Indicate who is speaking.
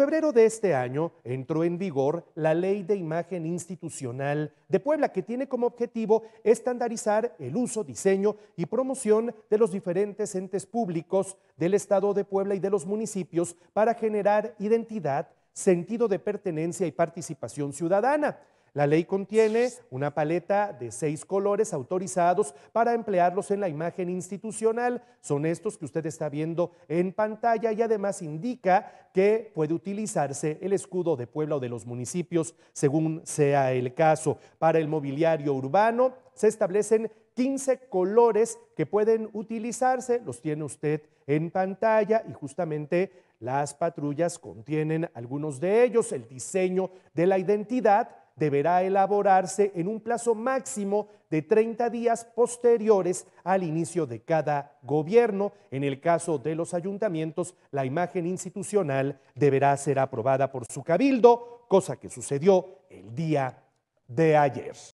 Speaker 1: febrero de este año entró en vigor la Ley de Imagen Institucional de Puebla, que tiene como objetivo estandarizar el uso, diseño y promoción de los diferentes entes públicos del Estado de Puebla y de los municipios para generar identidad, sentido de pertenencia y participación ciudadana. La ley contiene una paleta de seis colores autorizados para emplearlos en la imagen institucional. Son estos que usted está viendo en pantalla y además indica que puede utilizarse el escudo de Puebla o de los municipios, según sea el caso. Para el mobiliario urbano se establecen 15 colores que pueden utilizarse, los tiene usted en pantalla y justamente las patrullas contienen algunos de ellos, el diseño de la identidad deberá elaborarse en un plazo máximo de 30 días posteriores al inicio de cada gobierno. En el caso de los ayuntamientos, la imagen institucional deberá ser aprobada por su cabildo, cosa que sucedió el día de ayer.